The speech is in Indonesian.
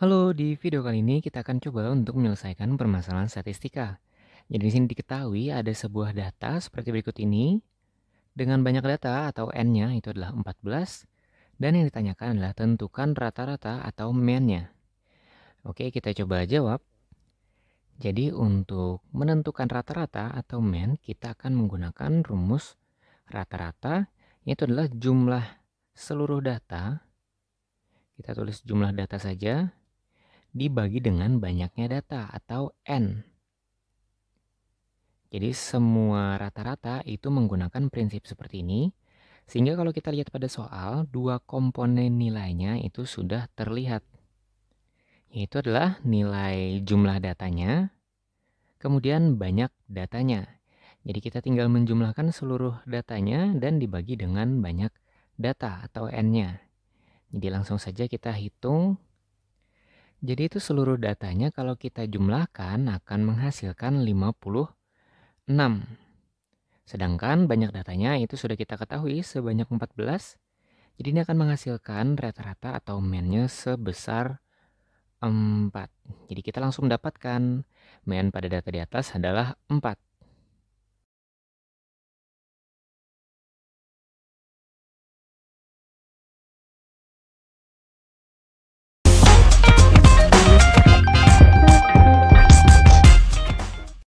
Halo, di video kali ini kita akan coba untuk menyelesaikan permasalahan statistika. Jadi di sini diketahui ada sebuah data seperti berikut ini. Dengan banyak data atau n-nya itu adalah 14 dan yang ditanyakan adalah tentukan rata-rata atau mean-nya. Oke, kita coba jawab. Jadi untuk menentukan rata-rata atau mean kita akan menggunakan rumus rata-rata yaitu adalah jumlah seluruh data. Kita tulis jumlah data saja dibagi dengan banyaknya data atau N. Jadi semua rata-rata itu menggunakan prinsip seperti ini, sehingga kalau kita lihat pada soal, dua komponen nilainya itu sudah terlihat. Yaitu adalah nilai jumlah datanya, kemudian banyak datanya. Jadi kita tinggal menjumlahkan seluruh datanya dan dibagi dengan banyak data atau N-nya. Jadi langsung saja kita hitung jadi itu seluruh datanya kalau kita jumlahkan akan menghasilkan 56. Sedangkan banyak datanya itu sudah kita ketahui sebanyak 14. Jadi ini akan menghasilkan rata-rata atau mainnya sebesar 4. Jadi kita langsung mendapatkan main pada data di atas adalah 4.